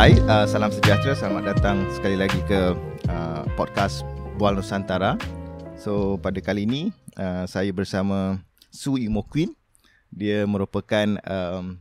Hai, uh, salam sejahtera. Selamat datang sekali lagi ke uh, podcast Bual Nusantara. So, pada kali ini uh, saya bersama Su Imo Queen. Dia merupakan um,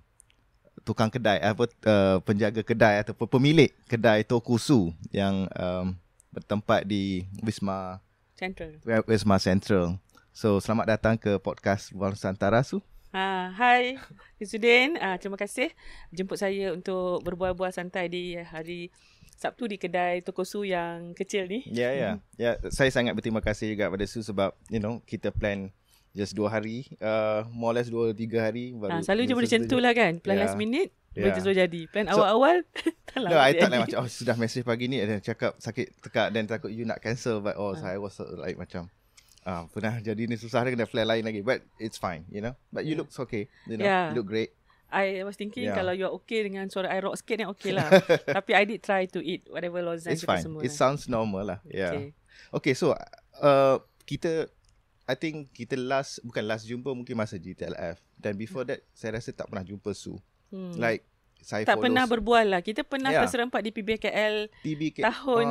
tukang kedai apa uh, penjaga kedai atau pemilik kedai Toku Su yang um, bertempat di Wisma Central. Wisma Central. So, selamat datang ke podcast Bual Nusantara Su hai Yusudin. Uh, ah, terima kasih jemput saya untuk berbual-bual santai di hari Sabtu di kedai Toko Su yang kecil ni. Ya, yeah, ya. Yeah. Hmm. Yeah, saya sangat berterima kasih juga pada Su sebab you know kita plan just dua hari. Uh, more or less dua, tiga hari. Baru ha, selalu je macam tu lah kan. Plan yeah. last minute. Yeah. Betul jadi. Plan so, awal-awal tak lah. tak lah macam oh, sudah message pagi ni ada cakap sakit tekak dan takut you nak cancel but oh ha. Ah. so I was like macam Ah, pernah jadi ni susah dia kena flare lain lagi. But it's fine, you know. But you look okay, you know. Yeah. You look great. I was thinking yeah. kalau you are okay dengan suara I rock sikit ni okay lah. Tapi I did try to eat whatever lozenge semua. It's fine. Semua It lah. sounds normal lah. Yeah. Okay. okay so uh, kita I think kita last bukan last jumpa mungkin masa GTLF. Then before hmm. that saya rasa tak pernah jumpa Su. Hmm. Like saya tak follow. pernah berbual lah. Kita pernah yeah. terserempak di PBKL TBK, tahun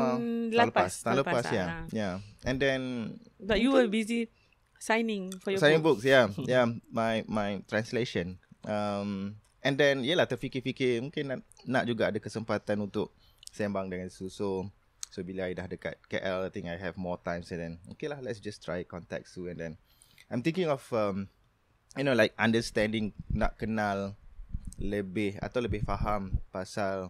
uh, lepas. Tahun lepas, lepas, ya. lepas yeah. Lah. yeah. And then... But you were busy signing for your signing books. Signing books, yeah. yeah, my my translation. Um, and then, yelah, terfikir-fikir mungkin nak, nak juga ada kesempatan untuk sembang dengan Su. So, so bila I dah dekat KL, I think I have more time. So then, okay lah, let's just try contact Su. And then, I'm thinking of, um, you know, like understanding, nak kenal lebih atau lebih faham pasal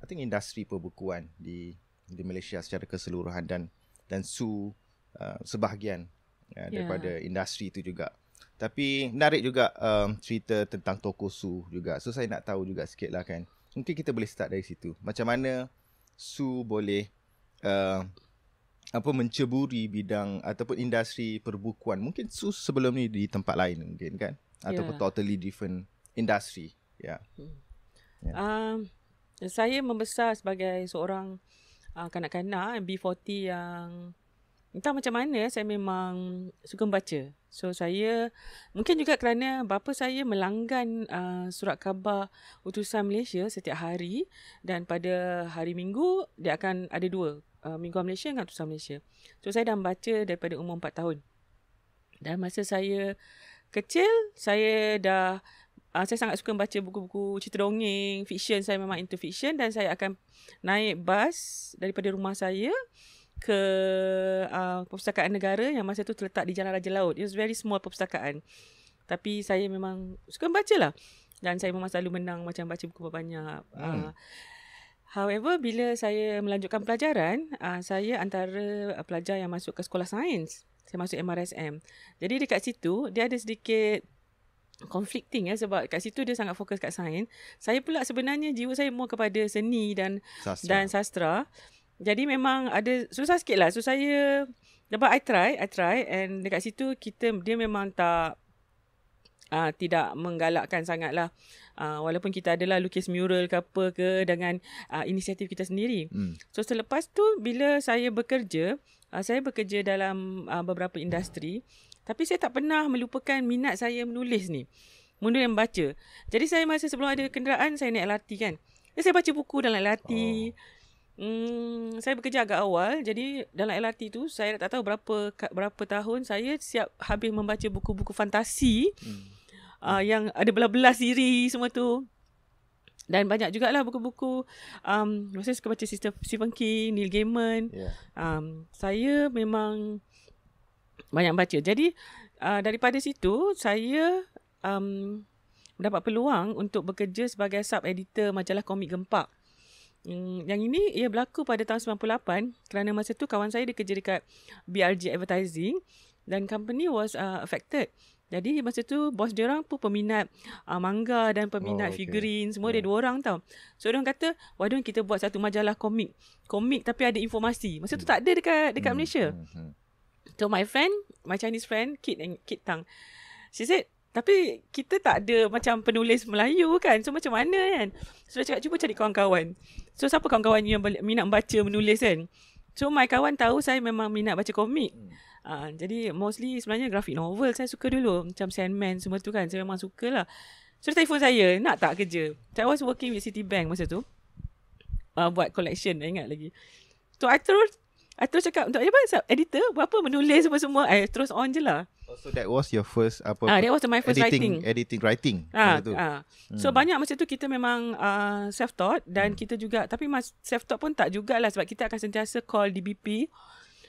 I think industri perbukuan di di Malaysia secara keseluruhan dan dan su uh, sebahagian uh, ya. daripada industri itu juga. Tapi menarik juga um, cerita tentang toko su juga. So saya nak tahu juga sikit lah kan. Mungkin kita boleh start dari situ. Macam mana su boleh uh, apa menceburi bidang ataupun industri perbukuan. Mungkin su sebelum ni di tempat lain mungkin kan. Ya. Ataupun yeah. totally different industri. Ya. Yeah. Hmm. Yeah. Um, saya membesar sebagai seorang uh, kanak-kanak eh, B40 yang entah macam mana saya memang suka membaca. So saya mungkin juga kerana bapa saya melanggan uh, surat khabar utusan Malaysia setiap hari dan pada hari Minggu dia akan ada dua uh, Minggu Malaysia dengan utusan Malaysia. So saya dah membaca daripada umur 4 tahun. Dan masa saya kecil saya dah uh, saya sangat suka baca buku-buku cerita dongeng, fiction. Saya memang into fiction dan saya akan naik bas daripada rumah saya ke uh, perpustakaan negara yang masa itu terletak di Jalan Raja Laut. It was very small perpustakaan. Tapi saya memang suka baca lah. Dan saya memang selalu menang macam baca buku banyak. Hmm. Uh, However, bila saya melanjutkan pelajaran, uh, saya antara pelajar yang masuk ke sekolah sains. Saya masuk MRSM. Jadi dekat situ, dia ada sedikit conflicting eh sebab kat situ dia sangat fokus kat sains. Saya pula sebenarnya jiwa saya mahu kepada seni dan sastra. dan sastra. Jadi memang ada susah sikit lah. So saya dapat I try, I try and dekat situ kita dia memang tak uh, tidak menggalakkan sangat lah. Uh, walaupun kita adalah lukis mural ke apa ke dengan uh, inisiatif kita sendiri. Hmm. So selepas tu bila saya bekerja, uh, saya bekerja dalam uh, beberapa industri. Tapi saya tak pernah melupakan minat saya menulis ni. Mundur yang baca. Jadi saya masa sebelum ada kenderaan, saya naik LRT kan. Jadi saya baca buku dalam LRT. Oh. Hmm, saya bekerja agak awal. Jadi dalam LRT tu, saya tak tahu berapa berapa tahun saya siap habis membaca buku-buku fantasi. Hmm. Uh, yang ada belah-belah siri semua tu. Dan banyak juga lah buku-buku. Um, saya suka baca Stephen King, Neil Gaiman. Yeah. Um, saya memang banyak baca. Jadi uh, daripada situ saya um, mendapat peluang untuk bekerja sebagai sub editor majalah komik Gempak. Um, yang ini ia berlaku pada tahun 98 kerana masa tu kawan saya dia kerja dekat BRG Advertising dan company was uh, affected. Jadi masa tu bos dia orang pun peminat uh, manga dan peminat oh, okay. figurine semua yeah. dia ya. dua orang tau. So dia kata, "Why don't kita buat satu majalah komik? Komik tapi ada informasi." Masa tu hmm. tak ada dekat dekat mm. Malaysia. hmm, hmm to my friend, my Chinese friend, Kit and Kit Tang. She said, tapi kita tak ada macam penulis Melayu kan. So macam mana kan? So dia cakap, cuba cari kawan-kawan. So siapa kawan-kawan yang minat baca, menulis kan? So my kawan tahu saya memang minat baca komik. Uh, jadi mostly sebenarnya graphic novel saya suka dulu. Macam Sandman semua tu kan. Saya memang suka lah. So dia telefon saya, nak tak kerja? So, I was working with Citibank masa tu. Uh, buat collection, I ingat lagi. So I terus I terus cakap untuk apa so, editor apa menulis semua-semua I terus on je lah oh, so that was your first apa ah, that was my first editing, writing editing writing ah, Ah. Hmm. so banyak masa tu kita memang uh, ah, self taught dan hmm. kita juga tapi mas, self taught pun tak juga lah sebab kita akan sentiasa call DBP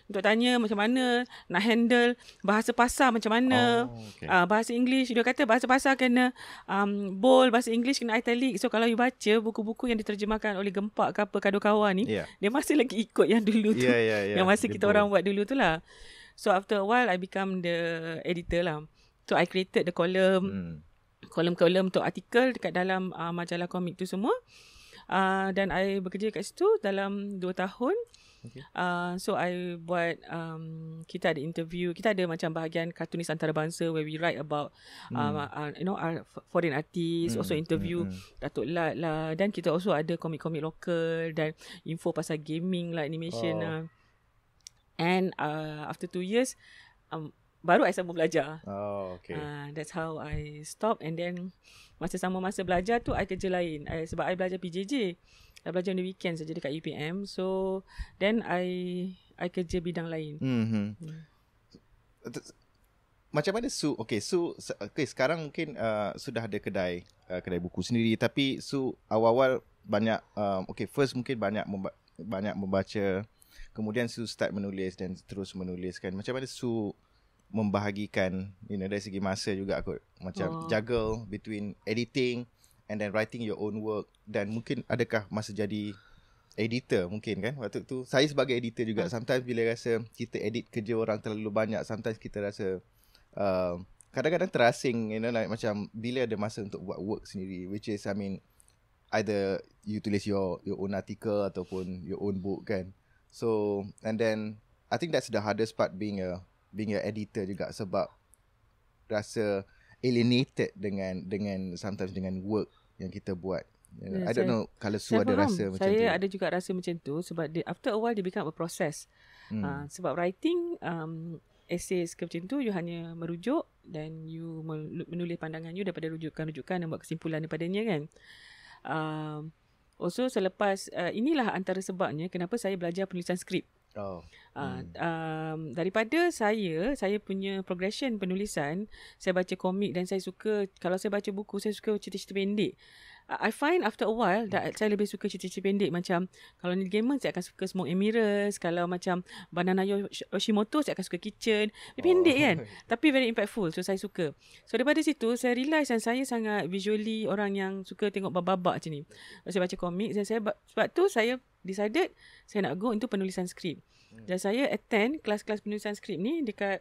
untuk tanya macam mana nak handle bahasa pasar macam mana oh, okay. uh, bahasa English dia kata bahasa pasar kena um, bold bahasa English kena italic so kalau you baca buku-buku yang diterjemahkan oleh Gempak ke apa kado kawan ni yeah. dia masih lagi ikut yang dulu tu yeah, yeah, yeah. yang masih kita bold. orang buat dulu tu lah so after a while I become the editor lah so I created the column column hmm. column-column untuk artikel dekat dalam uh, majalah komik tu semua uh, dan I bekerja kat situ dalam 2 tahun Okay. Uh, so I buat um, kita ada interview, kita ada macam bahagian kartunis antarabangsa where we write about um, hmm. uh, uh, you know our uh, foreign artists, hmm. also hmm, interview hmm. Datuk Lat lah dan kita also ada komik-komik lokal dan info pasal gaming lah animation oh. lah. And uh, after two years um, baru I sambung belajar. Oh okay. Uh, that's how I stop and then masa sama masa belajar tu I kerja lain. I, eh, sebab I belajar PJJ dah belajar on the weekend saja dekat UPM so then i i kerja bidang lain mm-hmm. mm. macam mana su okay su okay sekarang mungkin uh, sudah ada kedai uh, kedai buku sendiri tapi su awal-awal banyak um, okay first mungkin banyak memba- banyak membaca kemudian su start menulis dan terus menuliskan macam mana su membahagikan you know dari segi masa juga aku macam oh. juggle between editing and then writing your own work dan mungkin adakah masa jadi editor mungkin kan waktu tu saya sebagai editor juga hmm. sometimes bila rasa kita edit kerja orang terlalu banyak sometimes kita rasa uh, kadang-kadang terasing you know like macam bila ada masa untuk buat work sendiri which is i mean either you tulis your your own article ataupun your own book kan so and then i think that's the hardest part being a being a editor juga sebab rasa alienated dengan dengan sometimes dengan work yang kita buat. Yeah, I don't know kalau Su ada faham. rasa macam saya tu. Saya ada juga rasa macam tu sebab dia, after a while dia become a process. Hmm. Uh, sebab writing um, essays ke macam tu you hanya merujuk dan you menulis pandangan you daripada rujukan-rujukan dan buat kesimpulan daripadanya kan. Um, also selepas uh, inilah antara sebabnya kenapa saya belajar penulisan skrip. Oh. Uh, um, daripada saya, saya punya progression penulisan, saya baca komik dan saya suka, kalau saya baca buku, saya suka cerita-cerita pendek. I find after a while that hmm. saya lebih suka cerita-cerita pendek macam kalau ni gamer saya akan suka semua and kalau macam Banana Yoshimoto saya akan suka Kitchen oh. pendek kan tapi very impactful so saya suka so daripada situ saya realise dan saya sangat visually orang yang suka tengok babak-babak macam ni saya baca komik dan saya sebab tu saya decided saya nak go untuk penulisan skrip hmm. dan saya attend kelas-kelas penulisan skrip ni dekat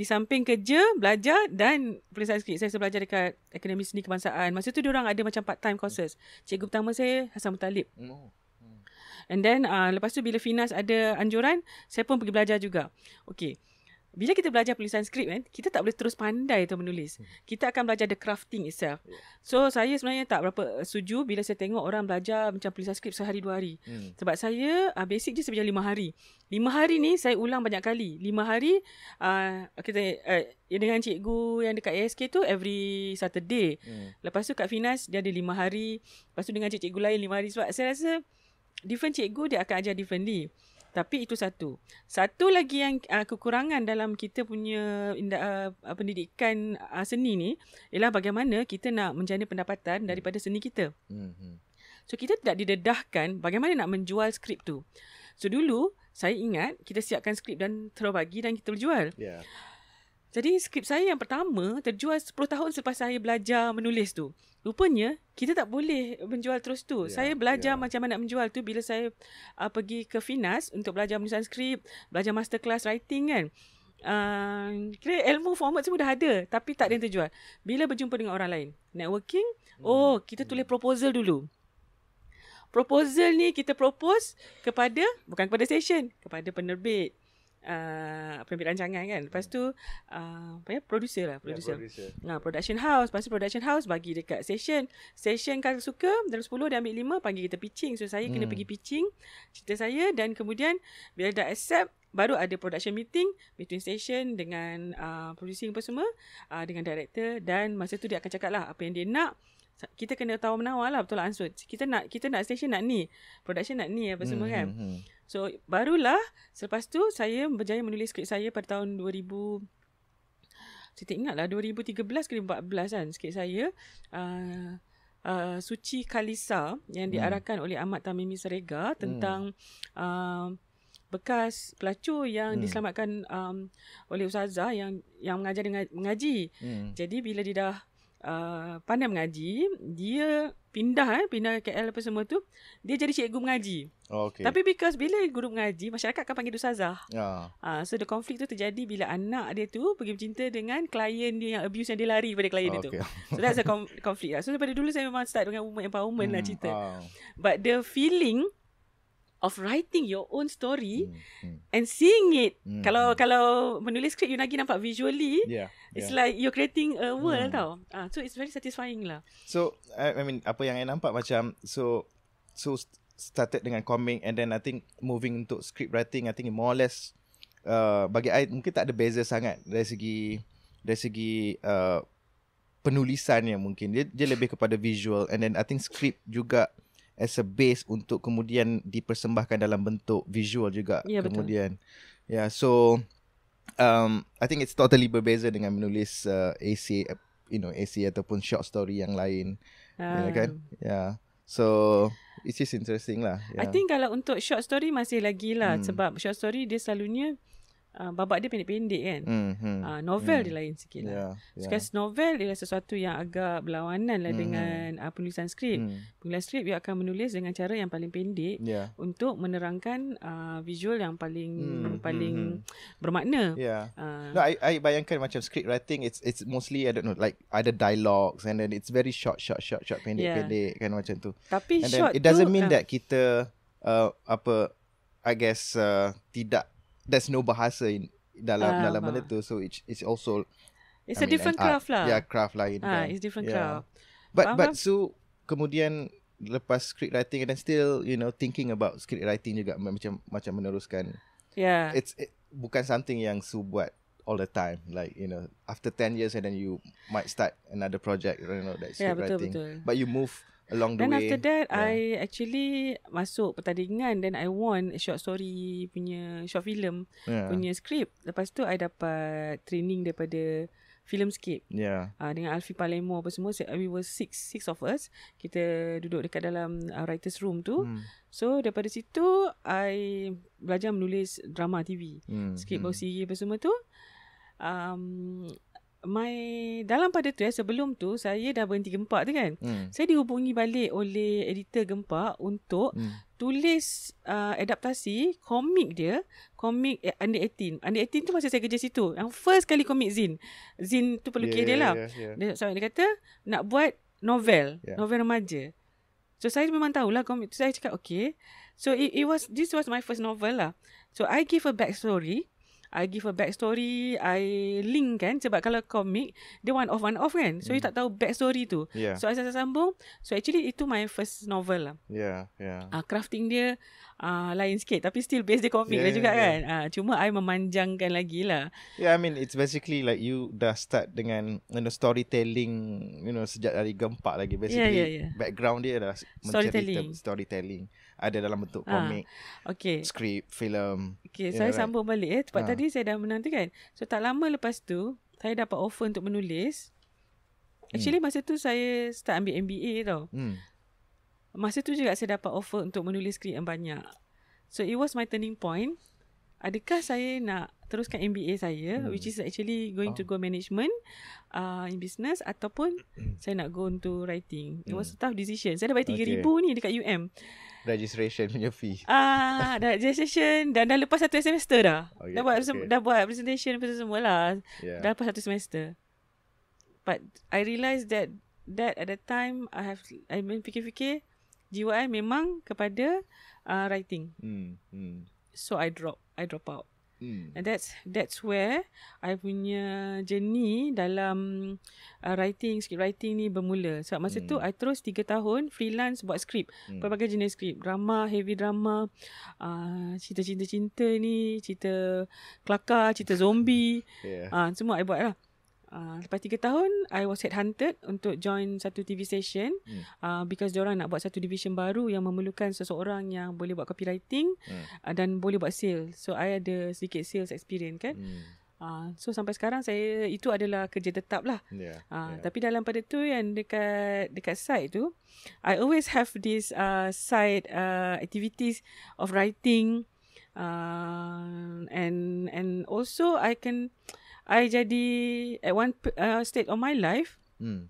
di samping kerja, belajar dan boleh saya sikit, saya belajar dekat Akademi Seni Kebangsaan. Masa tu orang ada macam part-time courses. Cikgu pertama saya Hasan Mutalib. Oh, hmm. And then uh, lepas tu bila Finas ada anjuran, saya pun pergi belajar juga. Okay bila kita belajar penulisan skrip kan, kita tak boleh terus pandai tu menulis. Hmm. Kita akan belajar the crafting itself. So saya sebenarnya tak berapa eh, setuju bila saya tengok orang belajar macam penulisan skrip sehari dua hari. Hmm. Sebab saya uh, basic je sebanyak lima hari. Lima hari ni saya ulang banyak kali. Lima hari uh, kita uh, dengan cikgu yang dekat ASK tu every Saturday. Hmm. Lepas tu kat Finas dia ada lima hari. Lepas tu dengan cikgu lain lima hari. Sebab saya rasa different cikgu dia akan ajar differently. Tapi itu satu. Satu lagi yang uh, kekurangan dalam kita punya uh, pendidikan uh, seni ni ialah bagaimana kita nak menjana pendapatan hmm. daripada seni kita. Hmm, hmm. So kita tidak didedahkan bagaimana nak menjual skrip tu. So dulu saya ingat kita siapkan skrip dan terus bagi dan kita berjual. Yeah. Jadi skrip saya yang pertama terjual 10 tahun selepas saya belajar menulis tu rupanya kita tak boleh menjual terus tu. Yeah, saya belajar yeah. macam mana nak menjual tu bila saya uh, pergi ke Finas untuk belajar menulis skrip, belajar masterclass writing kan. Uh, kira ilmu format semua dah ada tapi tak ada yang terjual. Bila berjumpa dengan orang lain, networking, mm. oh kita tulis proposal dulu. Proposal ni kita propose kepada, bukan kepada session, kepada penerbit uh, apa yang rancangan kan lepas tu uh, ya producer lah ya, producer. Yeah, producer. Nah, production house lepas tu production house bagi dekat session session kan suka dalam 10 dia ambil 5 panggil kita pitching so saya hmm. kena pergi pitching cerita saya dan kemudian bila dah accept baru ada production meeting between session dengan uh, producing apa semua uh, dengan director dan masa tu dia akan cakap lah apa yang dia nak kita kena tahu menawar lah betul lah Ansut. Kita nak kita nak session nak ni. Production nak ni apa semua hmm, kan. hmm. hmm. So barulah selepas tu saya berjaya menulis skrip saya pada tahun 2000 saya tak ingat lah 2013 ke 2014 kan sikit saya uh, uh, Suci Kalisa yang hmm. diarahkan oleh Ahmad Tamimi Serega tentang hmm. uh, bekas pelacur yang hmm. diselamatkan um, oleh Ustazah yang yang mengajar dengan mengaji. Hmm. Jadi bila dia dah uh, pandai mengaji, dia pindah eh pindah KL apa semua tu dia jadi cikgu mengaji. Oh, okay. Tapi because bila guru mengaji masyarakat akan panggil ustazah. Ya. Ah. Uh, so the conflict tu terjadi bila anak dia tu pergi bercinta dengan klien dia yang abuse yang dia lari pada klien oh, dia tu. Okay. So that's a conflict lah. So daripada dulu saya memang start dengan woman empowerment lah hmm, lah cerita. Uh. But the feeling of writing your own story mm-hmm. and seeing it. Mm-hmm. Kalau kalau menulis skrip, you lagi nampak visually. Yeah, it's like you're creating a world mm. tau. Ah, so it's very satisfying lah. So I mean, apa yang saya nampak macam so so started dengan komik and then I think moving untuk script writing, I think more or less uh, bagi saya mungkin tak ada beza sangat dari segi dari segi uh, penulisannya mungkin dia, dia lebih kepada visual and then I think script juga as a base untuk kemudian dipersembahkan dalam bentuk visual juga yeah, ya, kemudian. Betul. Ya, yeah, so um I think it's totally berbeza dengan menulis uh, AC uh, you know AC ataupun short story yang lain. Um. Ya yeah, kan? Yeah. So it's just interesting lah. Yeah. I think kalau untuk short story masih lagi lah hmm. sebab short story dia selalunya uh, babak dia pendek-pendek kan. Mm-hmm. Uh, novel mm. dia lain sikit lah. Yeah, yeah. Sebab novel ialah sesuatu yang agak berlawanan lah mm. dengan uh, penulisan skrip. Mm. Penulisan skrip dia akan menulis dengan cara yang paling pendek yeah. untuk menerangkan uh, visual yang paling mm. paling mm-hmm. bermakna. Yeah. Ya. Uh, no, I, I bayangkan macam script writing it's it's mostly I don't know like ada dialogues and then it's very short short short short ya. pendek-pendek yeah. kan macam tu. Tapi and short then, it doesn't tu, mean uh, that kita uh, apa I guess uh, tidak there's no bahasa in dalam uh, dalam benda tu so it's it's also it's I a mean, different craft lah yeah craft lah. ah uh, it's different yeah. craft but Faham but so kemudian lepas script writing and then still you know thinking about script writing juga macam macam meneruskan yeah it's it, bukan something yang su buat all the time like you know after 10 years and then you might start another project you know that script yeah, betul, writing betul. but you move along the then way. Then after that, yeah. I actually masuk pertandingan then I won short story punya short film yeah. punya skrip. Lepas tu, I dapat training daripada Filmscape. Yeah. Uh, dengan Alfie Palemo, apa semua. So, we were six, six of us. Kita duduk dekat dalam uh, writer's room tu. Hmm. So, daripada situ, I belajar menulis drama TV. Hmm. Skrip hmm. bawah siri apa semua tu. Um, my dalam pada tu ya sebelum tu saya dah berhenti gempak tu kan. Hmm. Saya dihubungi balik oleh editor gempak untuk hmm. tulis uh, adaptasi komik dia, komik eh, Under 18. Under 18 tu masa saya kerja situ. Yang first kali komik Zin. Zin tu perlu yeah, dia lah. Yeah, yeah. Dia sampai dia kata nak buat novel, yeah. novel remaja. So saya memang tahulah komik tu saya cakap okay. So it, it was this was my first novel lah. So I give a backstory I give a backstory, I link kan Sebab kalau komik Dia one off one off kan So mm. you hmm. tak tahu backstory tu yeah. So I sambung So actually itu my first novel lah Yeah, yeah. Uh, crafting dia uh, Lain sikit Tapi still based dia komik lah yeah, lah juga yeah. kan uh, Cuma I memanjangkan lagi lah Yeah I mean it's basically like You dah start dengan You know storytelling You know sejak dari gempak lagi Basically yeah, yeah, yeah. background dia adalah Storytelling Storytelling ada dalam bentuk ha. komik, okay. skrip, film. Okay, saya right. sambung balik eh. Sebab ha. tadi saya dah menang tu kan. So tak lama lepas tu, saya dapat offer untuk menulis. Hmm. Actually hmm. masa tu saya start ambil MBA tau. Hmm. Masa tu juga saya dapat offer untuk menulis skrip yang banyak. So it was my turning point. Adakah saya nak teruskan MBA saya hmm. which is actually going oh. to go management uh, in business ataupun hmm. saya nak go into writing. It hmm. was a tough decision. Saya dah bayar 3000 okay. ni dekat UM registration punya fee. Ah, dah registration dan dah lepas satu semester dah. Okay, dah buat okay. dah buat presentation apa semua lah. Yeah. Dah lepas satu semester. But I realise that that at that time I have I mean fikir-fikir jiwa I memang kepada uh, writing. Hmm, hmm. So I drop I drop out. Hmm. And that's that's where I punya journey dalam uh, writing script writing ni bermula. Sebab masa hmm. tu I terus 3 tahun freelance buat skrip. Hmm. Pelbagai jenis skrip, drama, heavy drama, uh, cerita-cinta-cinta ni, cerita kelakar, cerita zombie. yeah. uh, semua I buat lah. Ah, lepas tiga tahun I was headhunted untuk join satu TV station hmm. uh, because diorang nak buat satu division baru yang memerlukan seseorang yang boleh buat copywriting hmm. uh, dan boleh buat sales so I ada sedikit sales experience kan hmm. Uh, so sampai sekarang saya itu adalah kerja tetap lah. Yeah, ya, uh, ya. yeah. Tapi dalam pada tu yang dekat dekat site tu, I always have this uh, side uh, activities of writing uh, and and also I can I jadi at one uh, state of my life. Hmm.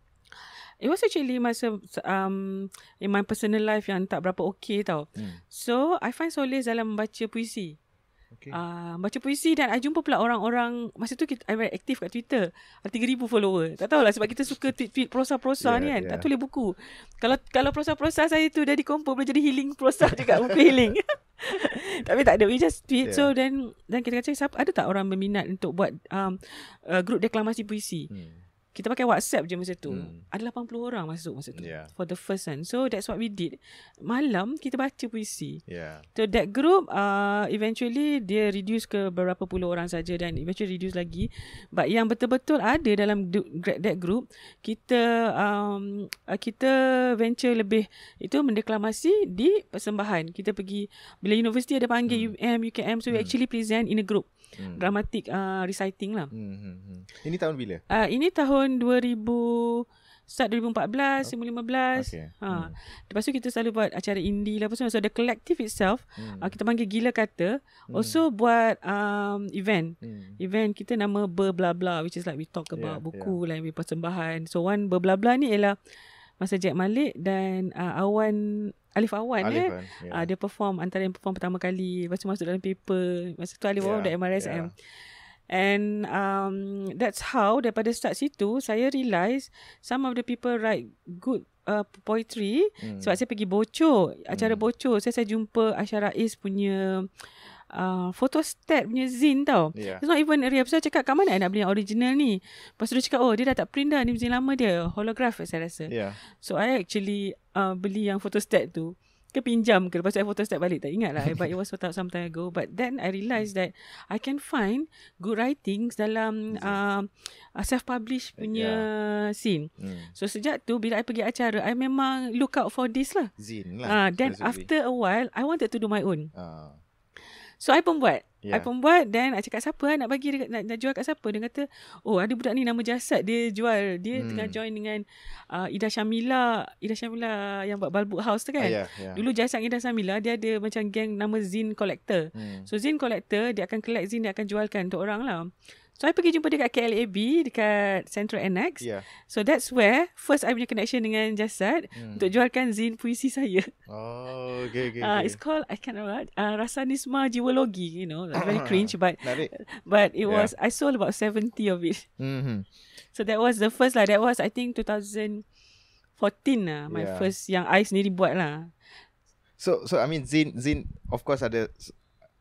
It was actually masa um, in my personal life yang tak berapa okay tau. Hmm. So, I find solace dalam membaca puisi. Okay. Uh, ah, baca puisi dan I jumpa pula orang-orang Masa tu kita, I very active kat Twitter 3,000 follower Tak tahulah sebab kita suka tweet-tweet prosa-prosa yeah, ni kan yeah. Tak tulis buku Kalau kalau prosa-prosa saya tu dah dikompor Boleh jadi healing prosa juga Buku healing Tapi tak ada We just tweet yeah. So then dan kita kata Ada tak orang berminat Untuk buat um, uh, Group deklamasi puisi hmm kita pakai WhatsApp je masa tu. Hmm. Ada 80 orang masuk masa tu. Yeah. For the first one. So that's what we did. Malam kita baca puisi. Yeah. So that group uh, eventually dia reduce ke berapa puluh orang saja dan eventually reduce lagi. But yang betul-betul ada dalam that group, kita um, uh, kita venture lebih itu mendeklamasi di persembahan. Kita pergi bila universiti ada panggil hmm. UM, UKM so hmm. we actually present in a group. Hmm. Dramatic uh, reciting lah. hmm, hmm. hmm. Ini tahun bila? Uh, ini tahun tahun 2000 start 2014 2015 okay. ha hmm. lepas tu kita selalu buat acara indie lah pasal so, the collective itself hmm. Uh, kita panggil gila kata hmm. also buat um event hmm. event kita nama berblabla which is like we talk about yeah, buku yeah. lain like, persembahan so one berblabla ni ialah masa Jack Malik dan uh, Awan Alif Awan Alif eh ah, yeah. uh, dia perform antara yang perform pertama kali lepas tu masuk dalam paper masa tu Alif yeah, Awan dekat MRSM yeah. And um, that's how daripada start situ saya realise some of the people write good uh, poetry. Hmm. Sebab saya pergi bocor. Acara hmm. bocor saya, saya jumpa Aisyah Raiz punya foto uh, punya zin tau. Yeah. It's not even a real. saya cakap kat mana saya nak beli yang original ni. Lepas tu dia cakap oh dia dah tak print dah ni zin lama dia. Holograph saya rasa. Yeah. So I actually uh, beli yang foto photostat tu ke pinjam ke lepas tu I photostat balik tak ingat lah but it was some time ago but then I realised that I can find good writings dalam um, uh, self-published eh, punya yeah. scene mm. so sejak tu bila I pergi acara I memang look out for this lah zine lah uh, then basically. after a while I wanted to do my own uh. So I pun buat yeah. I pun buat Then I cakap siapa Nak bagi nak, nak jual kat siapa Dia kata Oh ada budak ni Nama jasad Dia jual Dia hmm. tengah join dengan uh, Ida Syamila Ida Syamila Yang buat Balbuk House tu kan uh, yeah, yeah. Dulu jasad Ida Syamila Dia ada macam geng Nama Zin Collector hmm. So Zin Collector Dia akan collect Zin Dia akan jualkan untuk orang lah So I pergi jumpa dia kat KLAB dekat Central Annex. Yeah. So that's where first I punya connection dengan Jasad hmm. untuk jualkan zin puisi saya. Oh, okay, okay. Ah, okay. Uh, it's called I can't remember. Uh, ah, Rasa Nisma Jiwologi, you know. uh Very cringe but but it was yeah. I sold about 70 of it. Mm-hmm. So that was the first lah. That was I think 2014 lah my yeah. first yang I sendiri buat lah. So so I mean zin zin of course ada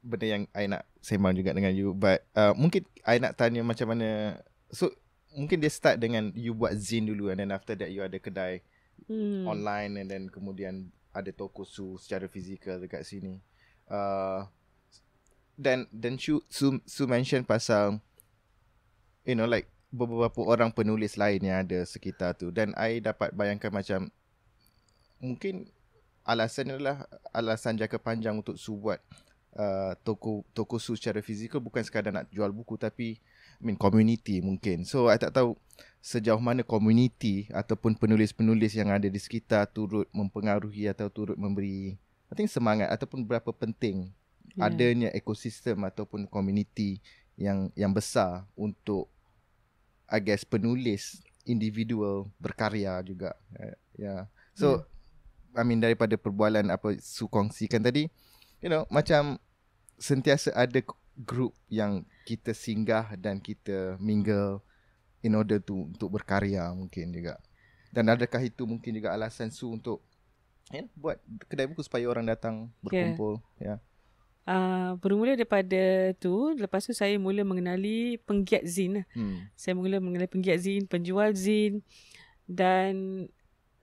benda yang I nak sembang juga dengan you but uh, mungkin I nak tanya macam mana so mungkin dia start dengan you buat zin dulu and then after that you ada kedai hmm. online and then kemudian ada toko su secara fizikal dekat sini uh, then then you su, su mention pasal you know like beberapa orang penulis lain yang ada sekitar tu dan I dapat bayangkan macam mungkin alasan adalah alasan jangka panjang untuk su buat Uh, toko toko su secara fizikal bukan sekadar nak jual buku tapi I mean community mungkin. So I tak tahu sejauh mana community ataupun penulis-penulis yang ada di sekitar turut mempengaruhi atau turut memberi I think semangat ataupun berapa penting yeah. adanya ekosistem ataupun community yang yang besar untuk I guess penulis individual berkarya juga. Uh, ya. Yeah. So yeah. I mean daripada perbualan apa su kongsikan tadi you know macam sentiasa ada group yang kita singgah dan kita mingle in order to untuk berkarya mungkin juga dan adakah itu mungkin juga alasan su untuk ya yeah, buat kedai buku supaya orang datang berkumpul ya yeah. yeah. uh, bermula daripada tu lepas tu saya mula mengenali penggiat zin lah. hmm. saya mula mengenali penggiat zin penjual zin dan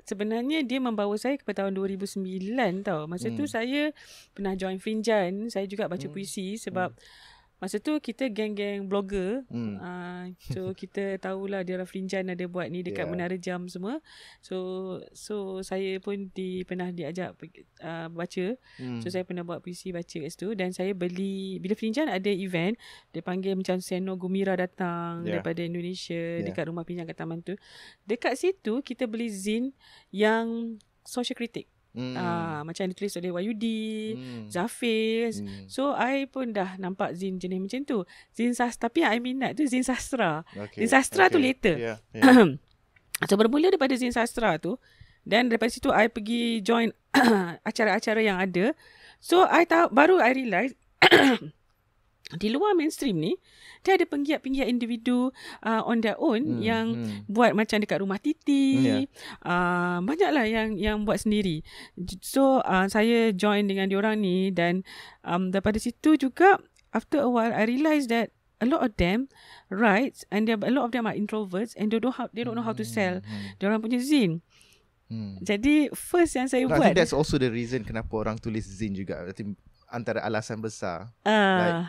sebenarnya dia membawa saya kepada tahun 2009 tau. Masa hmm. tu saya pernah join Finjan, saya juga baca hmm. puisi sebab hmm. Masa tu kita geng-geng blogger hmm. uh, So kita tahulah Dia lah Frinjan ada buat ni Dekat yeah. Menara Jam semua So so saya pun di, pernah diajak uh, baca hmm. So saya pernah buat PC baca kat situ Dan saya beli Bila Frinjan ada event Dia panggil macam Seno Gumira datang yeah. Daripada Indonesia yeah. Dekat rumah pinjang kat taman tu Dekat situ kita beli zin Yang social critic Mm. Uh, macam ditulis oleh YUD, mm. Zafiz. Mm. So, I pun dah nampak zin jenis macam tu. Zin sastra. Tapi yang I minat tu zin sastra. Okay. Zin sastra okay. tu later. Yeah. Yeah. so, bermula daripada zin sastra tu. Dan daripada situ, I pergi join acara-acara yang ada. So, I tahu, baru I realise di luar mainstream ni dia ada penggiat-penggiat individu uh, on their own hmm, yang hmm. buat macam dekat rumah titi hmm, yeah. uh, banyaklah yang yang buat sendiri so uh, saya join dengan diorang ni dan um, daripada situ juga after a while i realize that a lot of them writes and a lot of them are introverts and they don't how, they don't know how to sell hmm, hmm. diorang punya zin hmm. jadi first yang saya I buat think that's also the reason kenapa orang tulis zin juga I antara alasan besar uh, like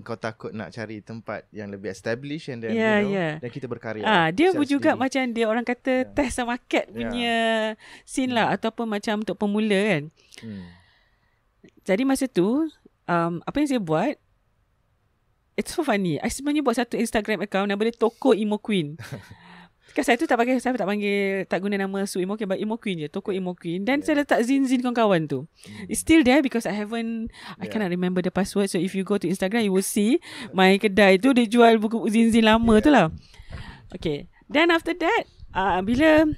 kau takut nak cari tempat yang lebih established and then yeah, you know yeah. dan kita berkarya. Ah dia pun juga sendiri. macam dia orang kata yeah. test market yeah. punya scene lah, hmm. lah ataupun macam untuk pemula kan. Hmm. Jadi masa tu um apa yang saya buat it's so funny. I sebenarnya buat satu Instagram account nama dia Toko Imo Queen. Kan saya tu tak panggil Saya tak panggil Tak guna nama Su Emo Queen Emo Queen je Toko Emo Queen Then yeah. saya letak Zin-Zin kawan-kawan tu hmm. It's still there Because I haven't yeah. I cannot remember the password So if you go to Instagram You will see My kedai tu Dia jual buku Zin-Zin lama yeah. tu lah Okay Then after that uh, Bila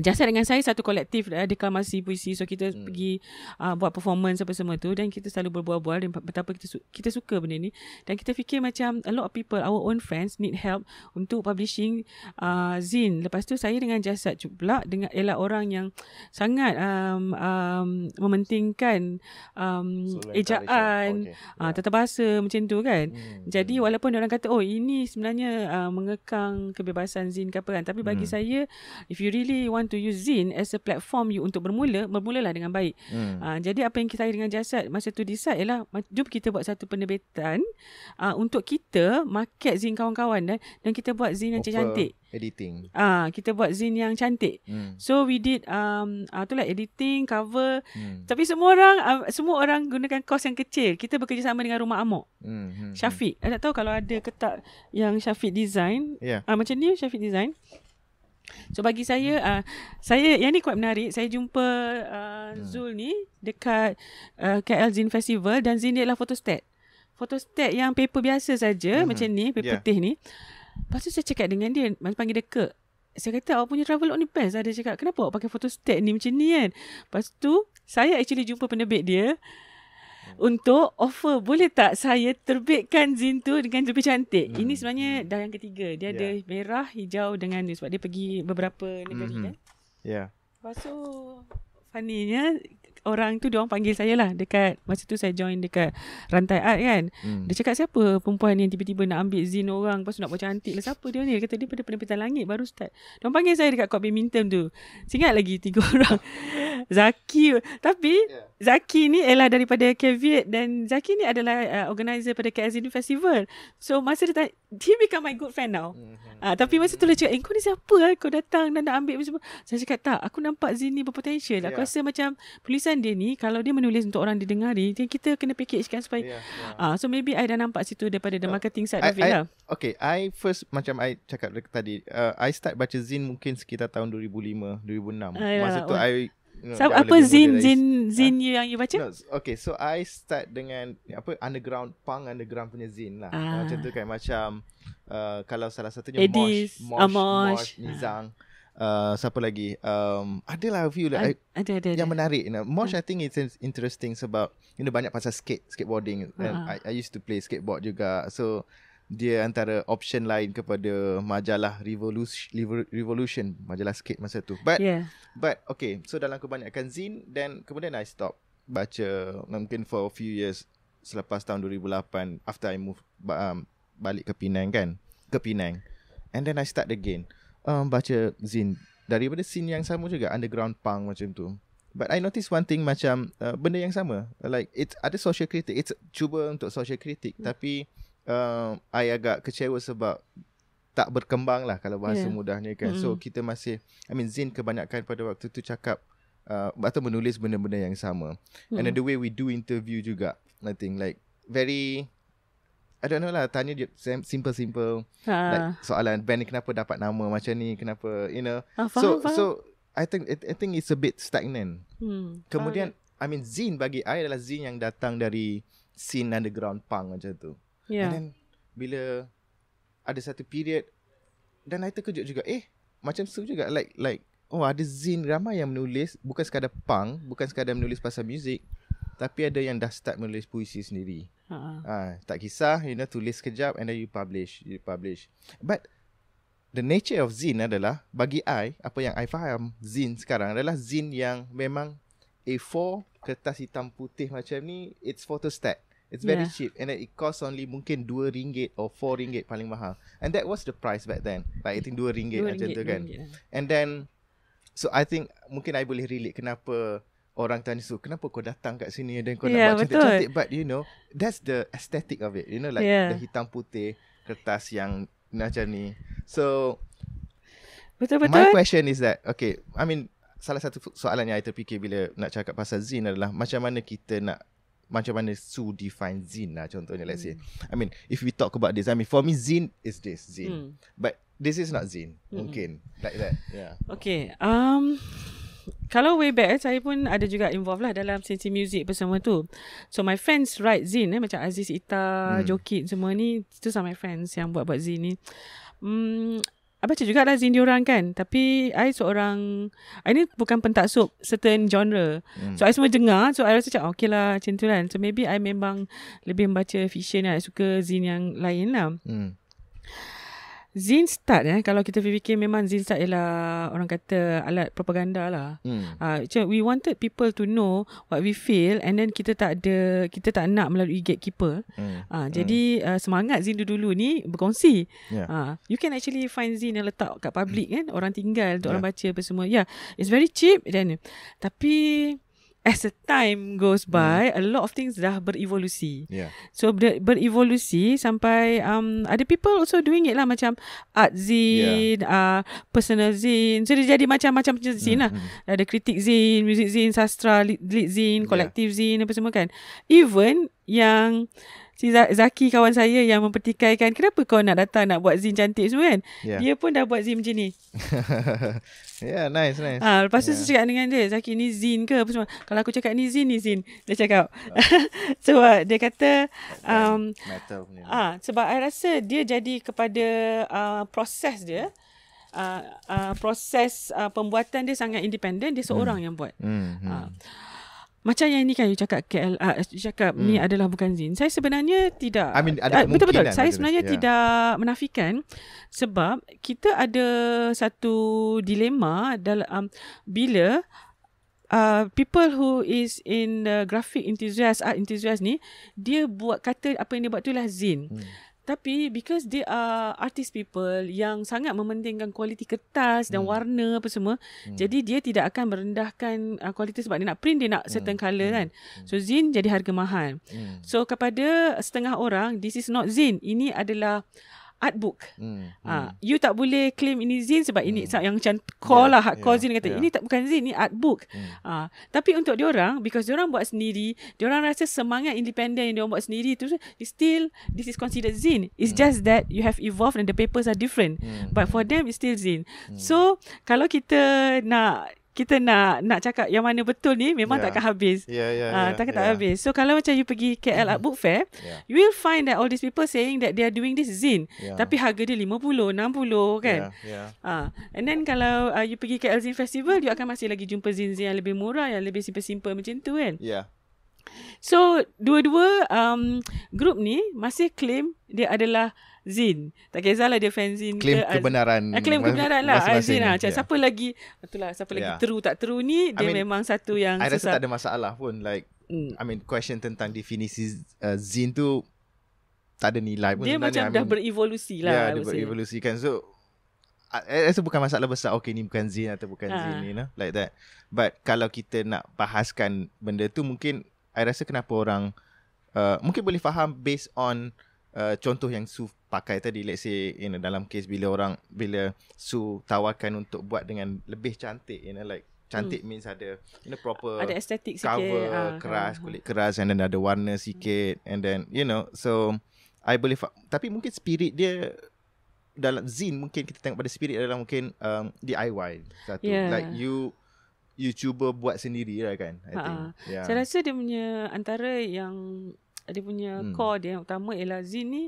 Jasa dengan saya satu kolektif uh, deklamasi puisi so kita hmm. pergi uh, buat performance apa semua tu dan kita selalu berbual-bual dan betapa kita su- kita suka benda ni dan kita fikir macam a lot of people our own friends need help untuk publishing uh, ah, zin lepas tu saya dengan Jasad pula dengan ialah orang yang sangat um, um, mementingkan um, so, ejaan okay. uh, ah, tata ya. bahasa yeah. macam tu kan hmm. jadi walaupun orang kata oh ini sebenarnya uh, mengekang kebebasan zin ke apa kan tapi bagi hmm. saya if you really want to use Zin as a platform you untuk bermula, bermulalah dengan baik. Hmm. Uh, jadi apa yang kita dengan jasad masa tu decide ialah jom kita buat satu penerbitan uh, untuk kita market Zin kawan-kawan dan, eh, dan kita buat Zin yang cantik. Editing. Ah, uh, kita buat zin yang cantik. Hmm. So we did um uh, ah, itulah editing, cover. Hmm. Tapi semua orang uh, semua orang gunakan kos yang kecil. Kita bekerjasama dengan Rumah Amok. Hmm. hmm, hmm. Syafiq, hmm. Eh, I tak tahu kalau ada ke yang Syafiq design. yeah. Ya. uh, macam ni Syafiq design. So bagi saya uh, saya yang ni kuat menarik saya jumpa uh, hmm. Zul ni dekat uh, ah, KL Zin Festival dan Zin ni adalah photostat. Photostat yang paper biasa saja hmm. macam ni paper yeah. teh ni. Lepas tu saya cakap dengan dia masa panggil dia ke. Saya kata awak punya travel log ni best ada lah. cakap kenapa awak pakai photostat ni macam ni kan. Lepas tu saya actually jumpa penerbit dia untuk offer boleh tak saya terbitkan zin tu dengan lebih cantik hmm. ini sebenarnya hmm. dah yang ketiga dia yeah. ada ya. merah hijau dengan ni sebab dia pergi beberapa negeri mm-hmm. kan hmm, hmm. ya yeah. so funnynya orang tu dia panggil saya lah dekat masa tu saya join dekat rantai art kan hmm. dia cakap siapa perempuan yang tiba-tiba nak ambil zin orang lepas tu nak buat cantik lah siapa dia ni dia kata dia pada penerbitan langit baru start dia panggil saya dekat court badminton tu saya lagi tiga orang Zaki tapi ya. Zaki ni ialah daripada Caveat dan Zaki ni adalah uh, organizer pada KL Zinu Festival. So masa dia tanya, he become my good friend now. Mm-hmm. Uh, tapi masa tu dia cakap, eh kau ni siapa lah kau datang dan nak ambil apa semua. Saya cakap tak, aku nampak Zini berpotential. Yeah. Aku ya. rasa macam tulisan dia ni, kalau dia menulis untuk orang didengari, kita kena package kan supaya. Yeah, ya, ya. yeah. Uh, so maybe I dah nampak situ daripada the oh, marketing side uh, of it lah. Okay, I first macam I cakap tadi, uh, I start baca Zin mungkin sekitar tahun 2005, 2006. Uh, masa tu oh. I No, so apa zin zin zin you yang you baca? No, okay, so I start dengan apa underground punk underground punya zin lah. Ah. Uh, macam tu kan macam uh, kalau salah satunya Edis, Mosh, Mosh, Mosh, Mosh ah. Nizang. Uh. Uh, siapa lagi? Um, adalah view lah. Like, ada, ada, ada, Yang menarik. You know? Mosh, uh. I think it's interesting sebab you know, banyak pasal skate, skateboarding. Uh. I, I used to play skateboard juga. So, dia antara option lain kepada majalah Revolution Revolution majalah skate masa tu but yeah. but okay so dalam kebanyakan zin then kemudian I stop baca mungkin for a few years selepas tahun 2008 after I move um, balik ke Penang kan ke Penang and then I start again um, baca zin daripada scene yang sama juga underground punk macam tu But I notice one thing macam uh, benda yang sama like it's ada social critic it's cuba untuk social critic hmm. tapi uh, I agak kecewa sebab tak berkembang lah kalau bahasa yeah. ni kan. Mm-hmm. So kita masih, I mean Zin kebanyakan pada waktu tu cakap uh, atau menulis benda-benda yang sama. Mm. And the way we do interview juga, I think like very, I don't know lah, tanya simple-simple. Ha. Like soalan band ni kenapa dapat nama macam ni, kenapa, you know. Ah, faham, so, faham. so I think I, think it's a bit stagnant. Mm, Kemudian, faham. I mean Zin bagi I adalah Zin yang datang dari scene underground punk macam tu yeah. And then Bila Ada satu period Dan I terkejut juga Eh Macam tu juga Like like Oh ada zin ramai yang menulis Bukan sekadar punk Bukan sekadar menulis pasal muzik Tapi ada yang dah start menulis puisi sendiri uh-huh. ha, Tak kisah You know tulis kejap And then you publish You publish But The nature of zin adalah Bagi I Apa yang I faham Zin sekarang adalah Zin yang memang A4 Kertas hitam putih macam ni It's photostat It's very yeah. cheap and it costs only mungkin dua ringgit or four ringgit paling mahal. And that was the price back then. Like I think 2 ringgit macam tu kan. And then so I think mungkin I boleh relate kenapa orang tanya so kenapa kau datang kat sini dan kau yeah, nak buat cantik-cantik but you know that's the aesthetic of it. You know like yeah. the hitam putih kertas yang macam ni. So Betul betul. My question is that okay, I mean salah satu soalan yang saya terfikir bila nak cakap pasal zin adalah macam mana kita nak macam mana su define zin lah contohnya let's say. Hmm. I mean if we talk about this I mean for me zin is this zin. Mm. But this is not zin. Mm. Mungkin like that. Yeah. Okay. Um kalau way back eh, saya pun ada juga involved lah dalam sensi music apa semua tu. So my friends write zin eh macam Aziz Ita, mm. Jokit semua ni itu sama my friends yang buat buat zin ni. Hmm I baca lah zin diorang kan. Tapi I seorang, I ni bukan pentaksub certain genre. Hmm. So I semua dengar. So I rasa macam ah, okay lah macam tu kan. So maybe I memang lebih membaca fiction lah. I suka zin yang lain lah. Hmm. Zin start eh kalau kita fikir memang Zin start ialah orang kata alat propaganda lah. Hmm. Uh, we wanted people to know what we feel and then kita tak ada kita tak nak melalui gatekeeper. Hmm. Uh, hmm. jadi uh, semangat Zin dulu ni berkongsi. Yeah. Ya. Uh, you can actually find Zin yang letak kat public hmm. kan orang tinggal untuk yeah. orang baca apa semua. Yeah, it's very cheap then. Tapi as the time goes hmm. by, mm. a lot of things dah berevolusi. Yeah. So ber- berevolusi sampai um ada people also doing it lah macam art zine, yeah. uh, personal zine. So dia jadi macam-macam macam zine mm. lah. Mm. Ada kritik zine, music zine, sastra, lead zine, collective yeah. zine apa semua kan. Even yang si Zaki kawan saya yang mempertikaikan kenapa kau nak datang nak buat zin cantik semua kan. Yeah. Dia pun dah buat zin macam ni. yeah, nice, nice. Ah, ha, lepas tu yeah. saya cakap dengan dia, Zaki ni zin ke apa semua. Kalau aku cakap ni zin, ni zin. Dia cakap. Ah. so, uh, dia kata, um, ah, ha, sebab saya rasa dia jadi kepada uh, proses dia, Uh, uh, proses uh, pembuatan dia sangat independen dia seorang mm. yang buat. Mm-hmm. Uh, macam yang ni kan you cakap KL uh, ah, you cakap hmm. ni adalah bukan zin. Saya sebenarnya tidak I mean, ada ah, betul betul. Kan, saya sebenarnya yeah. tidak menafikan sebab kita ada satu dilema dalam um, bila uh, people who is in the graphic enthusiast art enthusiast ni dia buat kata apa yang dia buat lah zin. Hmm tapi because they are artist people yang sangat mementingkan kualiti kertas dan hmm. warna apa semua hmm. jadi dia tidak akan merendahkan uh, kualiti sebab dia nak print dia nak hmm. certain hmm. color kan. hmm. so zin jadi harga mahal hmm. so kepada setengah orang this is not zin ini adalah art book. Hmm. Uh, hmm. You tak boleh claim ini zin sebab hmm. ini yang macam call yeah. lah hardcore yeah. zin kata yeah. ini tak bukan zin ini art book. Hmm. Uh, tapi untuk diorang because diorang buat sendiri, diorang rasa semangat independen yang diorang buat sendiri tu still this is considered zin. It's hmm. just that you have evolved and the papers are different. Hmm. But for them it's still zin. Hmm. So kalau kita nak kita nak nak cakap yang mana betul ni memang yeah. takkan habis. Yeah, ya, ya, yeah, uh, yeah, takkan yeah. tak ya. habis. So kalau macam you pergi KL mm-hmm. Art Book Fair, yeah. you will find that all these people saying that they are doing this zine. Yeah. Tapi harga dia 50, 60 kan. Yeah, yeah. Uh, and then yeah. kalau uh, you pergi KL Zine Festival, you akan masih lagi jumpa zine-zine yang lebih murah, yang lebih simple-simple macam tu kan. Yeah. So dua-dua um, group ni masih claim dia adalah Zin Tak kisahlah dia fanzine Claim ke, kebenaran uh, Claim kebenaran lah Zin lah Macam yeah. siapa lagi Itulah siapa lagi yeah. True tak true ni Dia I mean, memang satu yang I rasa tak ada masalah pun Like mm. I mean question tentang Definisi uh, Zin tu Tak ada nilai pun Dia macam I mean, dah berevolusi lah Ya yeah, dia berevolusi kan So Itu bukan masalah besar Okay ni bukan Zin Atau bukan ha. Zin ni you know? Like that But Kalau kita nak bahaskan Benda tu mungkin I rasa kenapa orang uh, Mungkin boleh faham Based on uh, Contoh yang Suf pakai tadi let's say you know dalam case bila orang bila su tawarkan untuk buat dengan lebih cantik you know like cantik hmm. means ada you know proper ada aesthetic cover, sikit cover ah, keras uh, kulit keras and then ada warna sikit hmm. and then you know so i believe tapi mungkin spirit dia dalam zin mungkin kita tengok pada spirit adalah mungkin um, DIY satu yeah. like you you cuba buat sendiri lah kan i Ha-ha. yeah saya rasa dia punya antara yang dia punya hmm. core dia yang utama ialah zin ni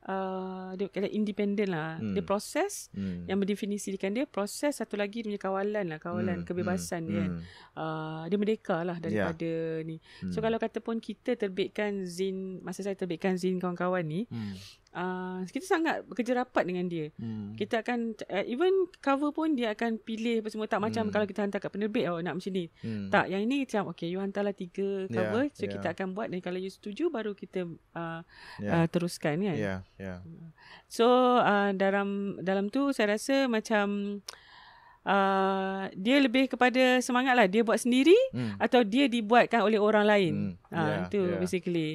Uh, dia kena independen lah hmm. dia proses hmm. yang mendefinisikan dia proses satu lagi dia punya kawalan lah kawalan hmm. hmm kebebasan hmm. dia kan hmm. uh, dia merdeka lah daripada yeah. ni so hmm. kalau kata pun kita terbitkan zin masa saya terbitkan zin kawan-kawan ni hmm uh, kita sangat bekerja rapat dengan dia. Hmm. Kita akan uh, even cover pun dia akan pilih apa semua tak macam hmm. kalau kita hantar kat penerbit oh nak macam ni. Hmm. Tak, yang ini macam okay you hantarlah tiga ya, cover yeah. so yeah. kita akan buat dan kalau you setuju baru kita uh, ah, yeah. Ya. uh, teruskan kan. Ya, yeah. Yeah. So uh, dalam dalam tu saya rasa macam Uh, dia lebih kepada semangat lah Dia buat sendiri hmm. Atau dia dibuatkan oleh orang lain hmm. uh, yeah, Itu yeah. basically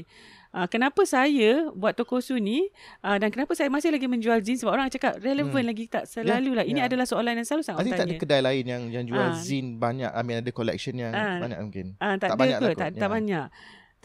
Uh, kenapa saya buat toko suni uh, ah, dan kenapa saya masih lagi menjual zin sebab orang cakap relevan hmm. lagi tak ya, selalu lah. Yeah, Ini yeah. adalah soalan yang selalu sangat tanya. tak ada kedai lain yang yang jual uh, ah. zin banyak. I mean ada collection yang uh, banyak mungkin. Uh, tak, tak, banyak lah ke, tak, yeah. tak banyak.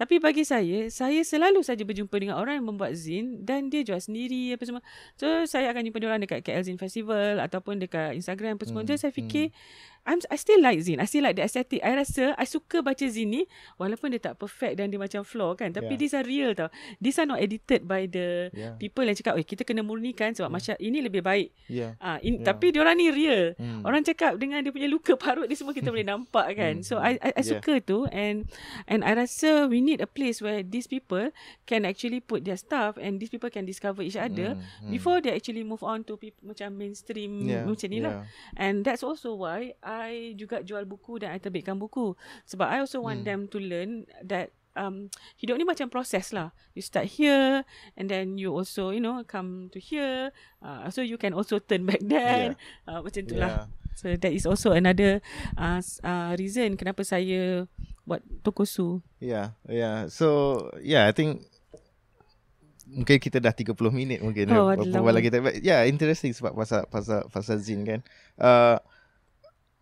Tapi bagi saya, saya selalu saja berjumpa dengan orang yang membuat zin dan dia jual sendiri apa semua. So saya akan jumpa dia orang dekat KL Zin Festival ataupun dekat Instagram apa semua. Hmm. Jadi saya fikir hmm. I'm, I still like Zin. I still like the aesthetic. I rasa I suka baca Zin ni walaupun dia tak perfect dan dia macam flaw kan. Tapi yeah. these are real tau. These are not edited by the yeah. people yang cakap, kita kena murnikan sebab yeah. macam ini lebih baik. Yeah. Ha, in, yeah. Tapi diorang ni real. Mm. Orang cakap dengan dia punya luka parut ni semua kita boleh nampak kan. Mm. So I, I, I yeah. suka tu and and I rasa we need a place where these people can actually put their stuff and these people can discover each other mm. before mm. they actually move on to people, macam mainstream yeah. macam ni lah. Yeah. And that's also why I juga jual buku dan I terbitkan buku. Sebab I also want hmm. them to learn that um, hidup ni macam proses lah. You start here and then you also, you know, come to here. Uh, so you can also turn back then. Yeah. Uh, macam tu lah. Yeah. So that is also another uh, uh, reason kenapa saya buat toko su. Yeah, yeah. So, yeah, I think mungkin kita dah 30 minit mungkin oh, eh, berbual lagi tapi yeah interesting sebab pasal pasal pasal zin kan uh,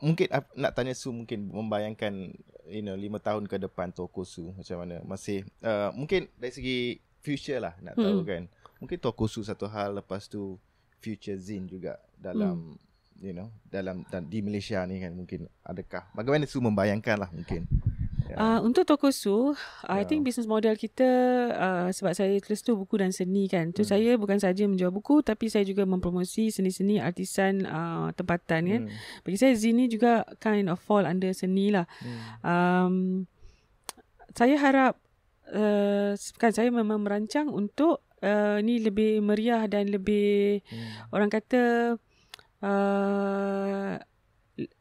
mungkin nak tanya Su mungkin membayangkan you know 5 tahun ke depan toko Su macam mana masih uh, mungkin dari segi future lah nak tahu hmm. kan mungkin toko Su satu hal lepas tu future Zin juga dalam hmm. you know dalam dan di Malaysia ni kan mungkin adakah bagaimana Su membayangkan lah mungkin Uh, untuk toko su, yeah. I ya. think business model kita uh, sebab saya tulis tu buku dan seni kan. Tu mm. saya bukan saja menjual buku tapi saya juga mempromosi seni-seni artisan uh, tempatan kan. Mm. Bagi saya zini juga kind of fall under seni lah. Mm. Um, saya harap uh, kan saya memang merancang untuk uh, ni lebih meriah dan lebih mm. orang kata uh,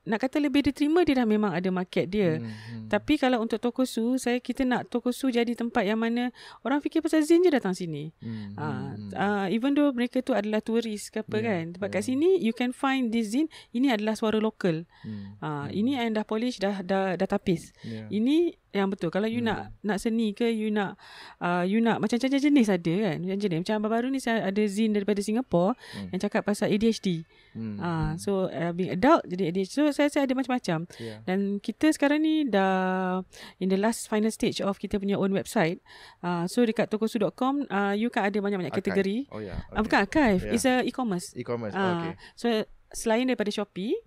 nak kata lebih diterima dia dah memang ada market dia. Hmm. hmm. Tapi kalau untuk toko su, saya kita nak toko su jadi tempat yang mana orang fikir pasal zin je datang sini. Hmm. Uh, uh, even though mereka tu adalah turis ke apa yeah. kan. Tempat yeah. kat ya. sini you can find this zin. Ini adalah suara lokal. Hmm. Uh, ini yang dah polish dah dah dah tapis. Yeah. Ini yang betul kalau you hmm. nak nak seni ke you nak uh, you nak macam-macam jenis ada kan macam jenis macam baru ni saya ada zin daripada Singapore hmm. yang cakap pasal ADHD hmm. uh, so uh, being adult jadi ADHD so saya rasa ada macam-macam. Yeah. Dan kita sekarang ni dah in the last final stage of kita punya own website. Uh, so dekat tokosu.com uh, ah, you kan ada banyak-banyak kategori. Oh yeah. Ya. Okay. Uh, bukan archive, yeah. it's e-commerce. E-commerce. Uh, okay. So selain daripada Shopee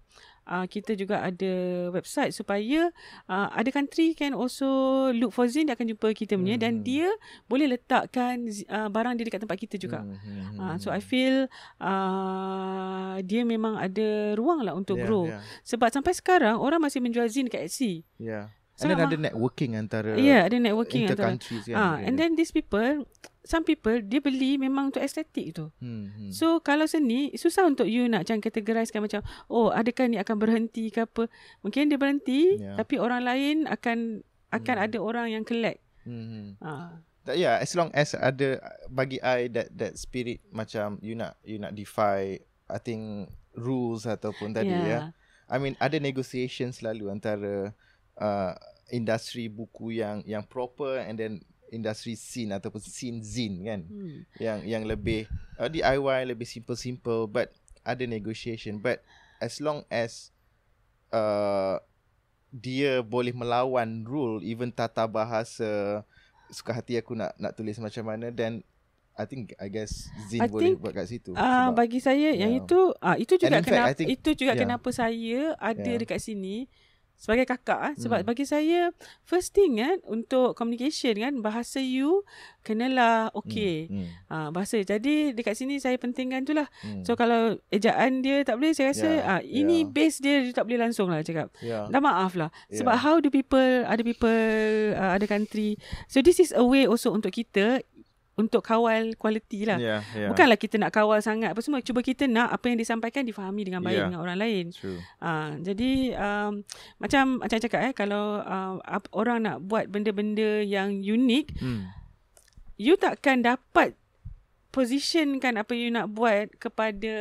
uh, kita juga ada website supaya ah, ada uh, country can also look for Zin dia akan jumpa kita punya hmm. dan dia boleh letakkan uh, barang dia dekat tempat kita juga. Hmm. Uh, so hmm. I feel uh, dia memang ada ruang lah untuk yeah, grow. Yeah. Sebab sampai sekarang orang masih menjual Zin dekat Etsy. Yeah. So, and then ada networking antara yeah, ada networking inter countries kan. Ah, and then these people, some people dia beli memang untuk estetik tu. Hmm, hmm. So kalau seni susah untuk you nak jangan categorize macam oh adakah ni akan berhenti ke apa? Mungkin dia berhenti yeah. tapi orang lain akan akan hmm. ada orang yang collect. Hmm. hmm. Uh. yeah, ya, as long as ada bagi I that that spirit macam you nak you nak defy I think rules ataupun tadi ya. Yeah. Yeah. I mean ada negotiation selalu antara uh, industri buku yang yang proper and then industri scene ataupun scene zin kan hmm. yang yang lebih uh, DIY lebih simple simple but ada negotiation but as long as uh, dia boleh melawan rule even tata bahasa suka hati aku nak nak tulis macam mana then I think I guess Zin I boleh think, buat kat situ. Ah uh, bagi saya yang yeah. itu uh, itu juga kenapa itu juga yeah. kenapa saya ada yeah. dekat sini sebagai kakak eh sebab hmm. bagi saya first thing kan untuk communication kan bahasa you kenalah okey hmm. hmm. ha, bahasa jadi dekat sini saya pentingkan itulah hmm. so kalau ejaan dia tak boleh saya rasa yeah. ha, ini yeah. base dia, dia tak boleh langsung lah cakap yeah. dah maaf lah ya. sebab yeah. how do people ada people uh, country so this is a way also untuk kita untuk kawal kualiti lah. Yeah, yeah. Bukanlah kita nak kawal sangat apa semua. Cuba kita nak apa yang disampaikan difahami dengan baik yeah. dengan orang lain. Uh, jadi um, macam macam cakap eh kalau uh, orang nak buat benda-benda yang unik hmm. you takkan dapat positionkan apa you nak buat kepada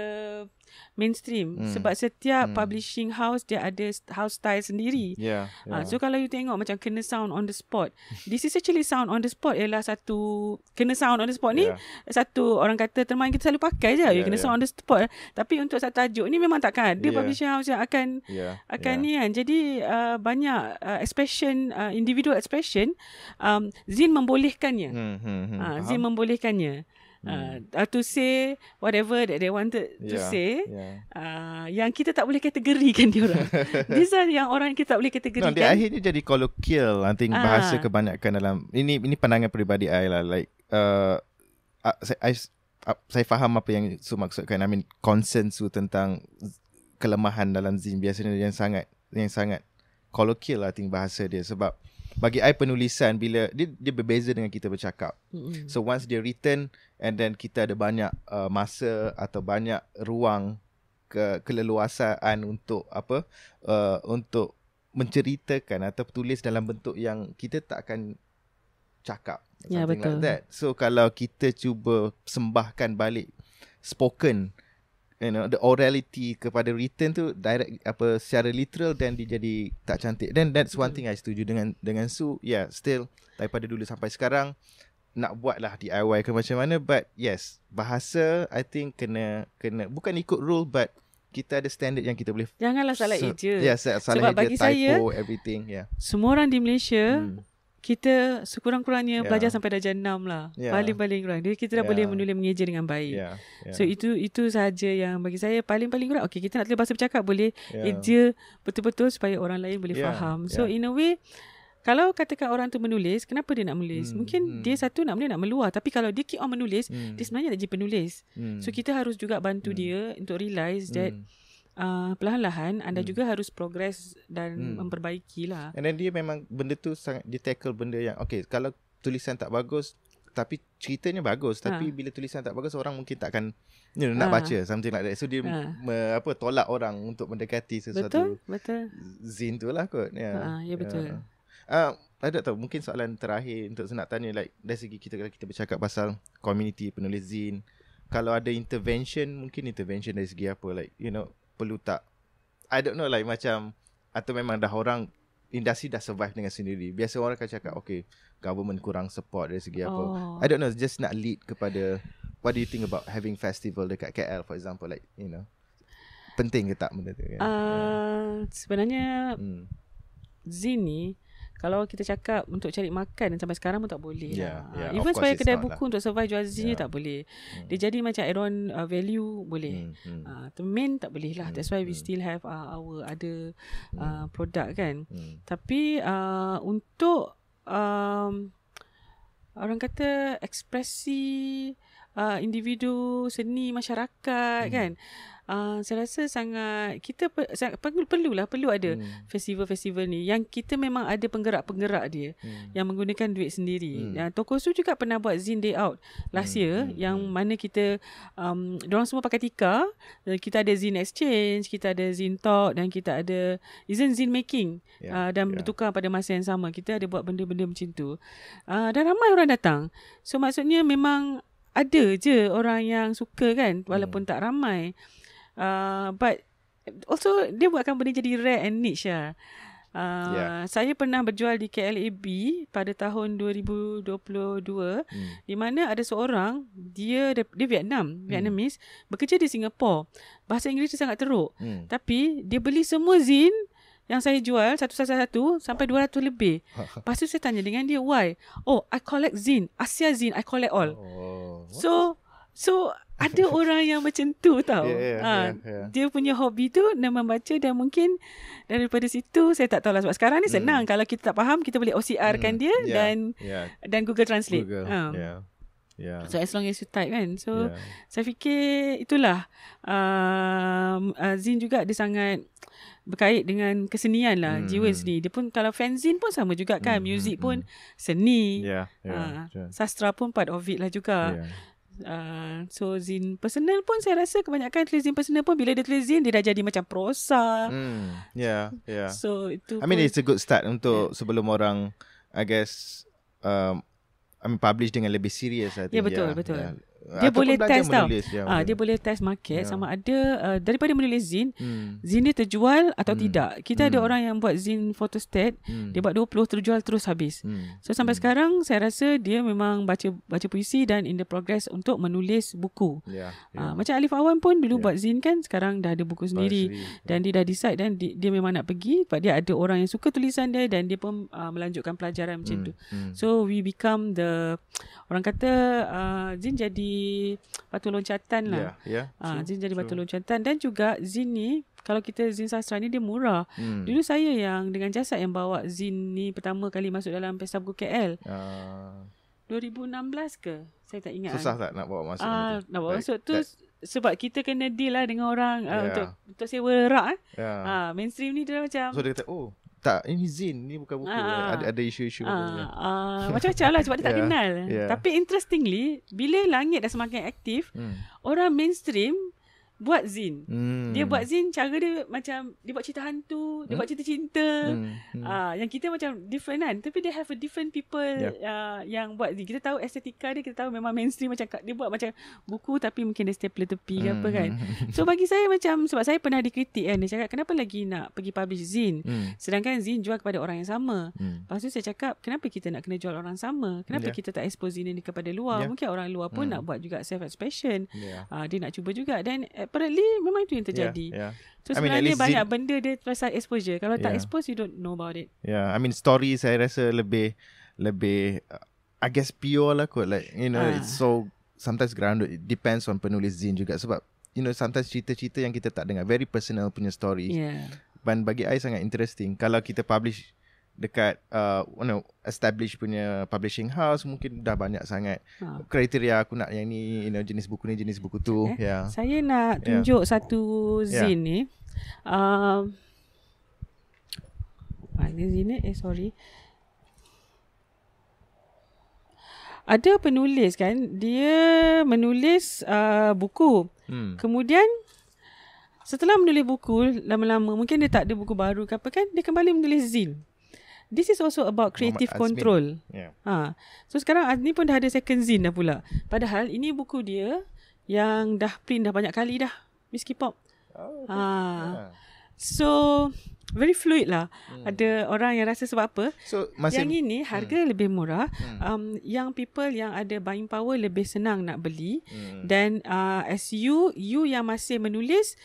mainstream mm. sebab setiap mm. publishing house dia ada house style sendiri. Yeah, ya, yeah. Uh, so kalau you tengok macam kena sound on the spot. This is actually sound on the spot ialah satu kena sound on the spot ni yeah. satu orang kata termain kita selalu pakai je. Yeah, kena yeah. sound on the spot. Tapi untuk satu tajuk ni memang takkan ada yeah. publishing house yang akan yeah, akan yeah. ni kan. Jadi uh, banyak uh, expression uh, individual expression um, Zin membolehkannya. Hmm, hmm, hmm. Uh, Zin membolehkannya hmm. Uh, uh, to say whatever that they wanted to say yeah. Uh, yang kita tak boleh kategorikan dia orang these are yang orang kita tak boleh kategorikan no, akhirnya jadi kolokial, I think uh. bahasa kebanyakan dalam ini ini pandangan peribadi I lah like uh, uh I, I, uh, saya faham apa yang Su maksudkan I mean Concern Su tentang Kelemahan dalam Zin Biasanya yang sangat Yang sangat kolokial, lah Tinggi bahasa dia Sebab Bagi saya penulisan Bila Dia, dia berbeza dengan kita bercakap mm-hmm. So once dia written and then kita ada banyak uh, masa atau banyak ruang ke keleluasaan untuk apa uh, untuk menceritakan atau tulis dalam bentuk yang kita tak akan cakap yeah, ya, betul. like that so kalau kita cuba sembahkan balik spoken you know the orality kepada written tu direct apa secara literal dan dia jadi tak cantik then that's one thing i setuju dengan dengan su yeah still daripada dulu sampai sekarang nak buat lah DIY ke macam mana but yes bahasa I think kena kena bukan ikut rule but kita ada standard yang kita boleh janganlah salah eja ya yeah, salah eja typo saya, everything yeah. semua orang di Malaysia hmm. kita sekurang-kurangnya yeah. belajar sampai darjah enam lah yeah. paling-paling kurang jadi kita dah yeah. boleh menulis mengeja dengan baik yeah. Yeah. so itu itu saja yang bagi saya paling-paling kurang okay, kita nak tulis bahasa bercakap boleh yeah. eja betul-betul supaya orang lain boleh yeah. faham so yeah. in a way kalau katakan orang tu menulis kenapa dia nak menulis hmm. mungkin hmm. dia satu nak menulis nak meluah tapi kalau dia keep on menulis hmm. dia sebenarnya nak jadi penulis hmm. so kita harus juga bantu hmm. dia untuk realise hmm. that hmm. Uh, perlahan-lahan anda hmm. juga harus progress dan hmm. lah. And then dia memang benda tu sangat dia tackle benda yang okay kalau tulisan tak bagus tapi ceritanya bagus ha. tapi bila tulisan tak bagus orang mungkin takkan you know, ha. nak baca something like that. So dia ha. me, apa tolak orang untuk mendekati sesuatu. Betul, betul. Zin tu lah kot. Yeah. Ha, ya betul. Yeah. Uh, ada tahu mungkin soalan terakhir untuk saya nak tanya like dari segi kita kalau kita bercakap pasal community penulis zin kalau ada intervention mungkin intervention dari segi apa like you know perlu tak I don't know like macam atau memang dah orang industri dah survive dengan sendiri biasa orang akan cakap okay government kurang support dari segi oh. apa I don't know just nak lead kepada what do you think about having festival dekat KL for example like you know penting ke tak benda tu kan? Uh, sebenarnya hmm. Zin ni kalau kita cakap untuk cari makan sampai sekarang pun tak boleh yeah, lah. yeah, even sebagai kedai buku lah. untuk survive jual zinya yeah. tak boleh mm. dia jadi macam iron uh, value boleh mm, mm. Uh, main tak boleh lah mm, that's hmm, why mm. we hmm. still have uh, our other hmm. uh, product kan mm. tapi uh, untuk um, orang kata ekspresi uh, individu seni masyarakat mm. kan uh, saya rasa sangat kita perlu lah perlu ada hmm. festival-festival ni yang kita memang ada penggerak-penggerak dia hmm. yang menggunakan duit sendiri. Hmm. Uh, Toko Su juga pernah buat Zin Day Out last hmm. year hmm. yang hmm. mana kita um orang semua pakai tika, eh, kita ada Zin Exchange, kita ada Zin Talk dan kita ada Zin Zin Making yeah. Ya, uh, dan yeah. bertukar pada masa yang sama. Kita ada buat benda-benda macam tu. Uh, dan ramai orang datang. So maksudnya memang ada je orang yang suka kan walaupun hmm. tak ramai. Hmm. Uh, but also dia akan benda jadi rare and niche ya. Uh, yeah. Saya pernah berjual di KLAB pada tahun 2022 hmm. Di mana ada seorang, dia di Vietnam, hmm. Vietnamese hmm. Bekerja di Singapura Bahasa Inggeris dia sangat teruk hmm. Tapi dia beli semua zin yang saya jual satu-satu sampai 200 lebih Lepas tu saya tanya dengan dia, why? Oh, I collect zin, Asia zin, I collect all oh, So, so ada orang yang macam tu tau. Yeah, yeah, ha, yeah, yeah. Dia punya hobi tu nak membaca dan mungkin daripada situ saya tak tahu lah sebab sekarang ni hmm. senang kalau kita tak faham kita boleh OCR kan mm. dia yeah, dan yeah. dan Google Translate. Google. Ha. Yeah. Yeah. So as long as you type kan. So yeah. saya fikir itulah um, uh, Zin juga dia sangat berkait dengan kesenian lah mm. jiwa hmm. seni. Dia pun kalau fanzine pun sama juga kan. Mm. Music mm. pun hmm. seni. Yeah, yeah, ha. yeah. Sastra pun part of it lah juga. Yeah. Ah, so zin personal pun saya rasa kebanyakan tulis zin personal pun bila dia tulis zin dia dah jadi macam prosa. Hmm. Yeah, yeah. So itu I mean it's a good start untuk yeah. sebelum orang I guess um I mean publish dengan lebih serius. Yeah, betul, yeah, betul. Yeah dia boleh test tau. Ya, ha, dia boleh test market ya. sama ada uh, daripada menulis zin, hmm. zin dia terjual atau hmm. tidak. Kita hmm. ada orang yang buat zin photostat, hmm. dia buat 20 terjual terus habis. Hmm. So sampai hmm. sekarang saya rasa dia memang baca baca puisi dan in the progress untuk menulis buku. Ya, ya. Ha, macam Alif Awan pun dulu ya. buat zin kan, sekarang dah ada buku sendiri Basri. dan dia dah decide dan di, dia memang nak pergi sebab dia ada orang yang suka tulisan dia dan dia pun uh, melanjutkan pelajaran hmm. macam tu. Hmm. So we become the orang kata uh, zin jadi batu loncatan lah. yeah, ya, ya. yeah, ha, Zin jadi true. batu loncatan. Dan juga Zin ni, kalau kita Zin Sastra ni dia murah. Hmm. Dulu saya yang dengan jasa yang bawa Zin ni pertama kali masuk dalam Pesta Buku KL. Uh, 2016 ke? Saya tak ingat. Susah tak nak bawa masuk? Ah, uh, nak bawa like, masuk tu that. sebab kita kena deal lah dengan orang uh, untuk, untuk sewa rak. Eh. Yeah. Ha, mainstream ni dia macam. So dia kata, oh tak ini zin ni bukan buku ah. Eh. ada ada isu-isu ah. ah. macam lah sebab dia tak yeah. kenal yeah. tapi interestingly bila langit dah semakin aktif hmm. orang mainstream buat zin. Hmm. Dia buat zin cara dia macam dia buat cerita hantu, hmm? dia buat hmm. cerita cinta. Hmm. Hmm. Uh, yang kita macam different kan. Tapi dia have a different people yeah. uh, yang buat zin. Kita tahu estetika dia, kita tahu memang mainstream macam dia buat macam buku tapi mungkin dia stapler tepi hmm. ke apa kan. Hmm. So bagi saya macam sebab saya pernah dikritik kan. Dia cakap kenapa lagi nak pergi publish zin. Hmm. Sedangkan zin jual kepada orang yang sama. Hmm. Lepas tu saya cakap kenapa kita nak kena jual orang sama. Kenapa yeah. kita tak expose zin ni kepada luar. Yeah. Mungkin orang luar pun hmm. nak buat juga self-expression. Yeah. Ya. Uh, dia nak cuba juga. Dan apparently memang itu yang ya, terjadi. Yeah, yeah. So sebenarnya I mean, banyak zin... benda dia pasal exposure. Kalau yeah. tak ya. expose you don't know about it. Yeah, I mean story saya rasa lebih lebih uh, I guess pure lah kot. Like you know uh. it's so sometimes grounded. It depends on penulis zin juga sebab you know sometimes cerita-cerita yang kita tak dengar very personal punya story. Yeah. Dan bagi saya sangat interesting kalau kita publish dekat uh, know, established punya publishing house mungkin dah banyak sangat ha. kriteria aku nak yang ni you know, jenis buku ni jenis buku tu eh, yeah. saya nak ya. tunjuk yeah. satu ya. zin yeah. ni um, mana ah, zin ni eh sorry ada penulis kan dia menulis uh, buku hmm. kemudian setelah menulis buku lama-lama mungkin dia tak ada buku baru ke apa kan dia kembali menulis zin this is also about creative control. Yeah. Ha. So sekarang ni pun dah ada second zine dah pula. Padahal ini buku dia yang dah print dah banyak kali dah. Miss Pop. Oh, ha. Yeah. So very fluid lah. Hmm. Ada orang yang rasa sebab apa? So masih, yang ini harga hmm. lebih murah. Hmm. Um yang people yang ada buying power lebih senang nak beli. Hmm. Dan uh, as you you yang masih menulis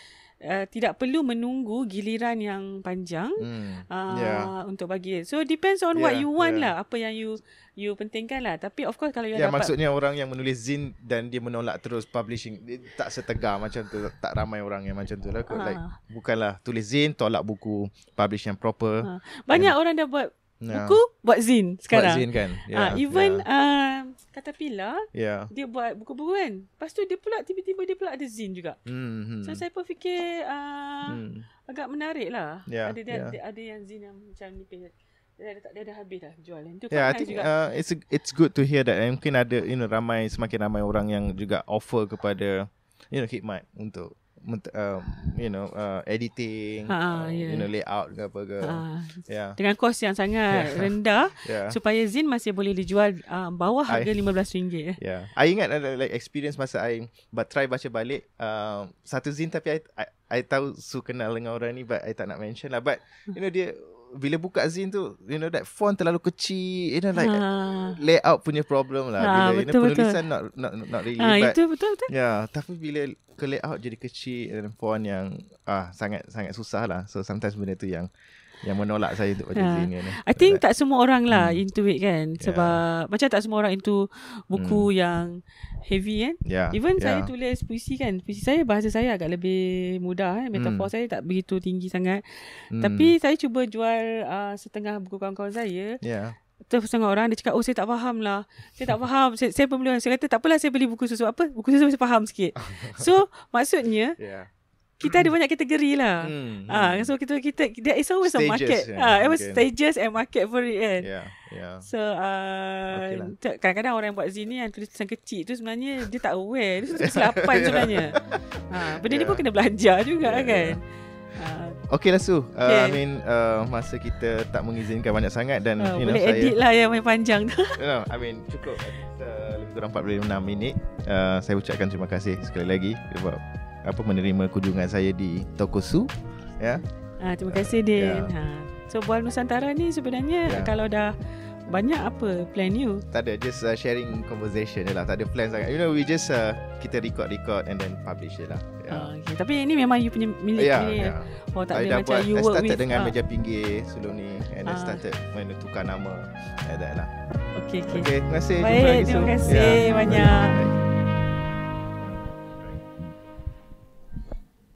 uh, tidak perlu menunggu giliran yang panjang hmm. uh, yeah. untuk bagi. So depends on yeah. what ya, you want yeah. lah, apa yang you you pentingkan lah. Tapi of course kalau you yeah, dapat maksudnya orang yang menulis zin dan dia menolak terus publishing tak setegar macam tu, tak ramai orang yang macam tu lah. Kot. Uh. Like bukanlah tulis zin tolak buku publish yang proper. Uh. Banyak yeah. orang dah buat ya. buku buat zin sekarang. Buat zin kan. Yeah. Uh, ya, even yeah. Caterpillar yeah. Dia buat buku-buku kan Lepas tu dia pula Tiba-tiba dia pula ada zin juga mm-hmm. So saya pun fikir uh, mm. Agak menarik lah yeah, ada, dia, yeah. ada yang zin yang macam ni pilih. Dia dah, habis dah jualan. Itu yeah, I think, juga. Uh, it's a, it's good to hear that. Eh, mungkin ada you know ramai semakin ramai orang yang juga offer kepada you know khidmat untuk uh, you know uh, editing ha, uh, yeah. you know layout ke apa ke ha. yeah. dengan kos yang sangat yeah. rendah yeah. supaya zin masih boleh dijual uh, bawah harga RM15 I, yeah. I ingat ada uh, like experience masa I but try baca balik uh, satu zin tapi I, I, I tahu su kenal dengan orang ni but I tak nak mention lah but you know dia bila buka zin tu you know that font terlalu kecil you know like ha. layout punya problem lah ha, bila betul, you know, penulisan not not not, not really ha, but itu betul betul yeah, tapi bila ke layout jadi kecil and font yang ah sangat sangat susah lah so sometimes benda tu yang yang menolak saya untuk baca ha. zine I think tak semua orang lah hmm. into it kan. Ya. Sebab yeah. macam tak semua orang into buku hmm. yang heavy kan. Yeah. Even yeah. saya tulis puisi kan. Puisi saya bahasa saya agak lebih mudah. Eh. Hmm. Metafor hmm. saya tak begitu tinggi sangat. Hmm. Tapi saya cuba jual uh, setengah buku kawan-kawan saya. Yeah. Terus setengah orang dia cakap oh saya tak faham lah. Saya tak faham. Saya, saya pembelian. Saya kata tak apalah saya beli buku susu apa. Buku susu saya faham sikit. So maksudnya yeah kita ada banyak kategori lah. Hmm, ah, hmm. so kita kita there is always stages, a market. Yeah, ah, it was okay. stages and market for it. Kan? Yeah, yeah. So uh, okay lah. kadang-kadang orang yang buat zini yang tulis tulisan kecil tu sebenarnya dia tak aware. Dia tulis lapan sebenarnya. ah, benda yeah. ni pun kena belanja juga yeah, kan. Yeah. Ah. Okay lah Su uh, ah, okay. I mean uh, Masa kita tak mengizinkan banyak sangat Dan uh, you know, Boleh saya, edit lah yang main panjang tu you know, I mean cukup uh, Lebih kurang 46 minit uh, Saya ucapkan terima kasih Sekali lagi Sebab apa menerima kunjungan saya di Tokosu, ya. Ah terima kasih Din. Ya. Ha. So Bual Nusantara ni sebenarnya ya. kalau dah banyak apa plan you? Tak ada just uh, sharing conversation je lah. Tak ada plan sangat. You know we just uh, kita record record and then publish je lah. Ya. Uh, okay. Tapi ini memang you punya milik yeah, ni. Yeah. Oh tak ada macam buat, you work with. Saya dengan uh. meja pinggir sebelum ni and uh. started main tukar nama and that lah. Okay, okay. okay terima kasih. Baik, terima kasih yeah. banyak. Bye.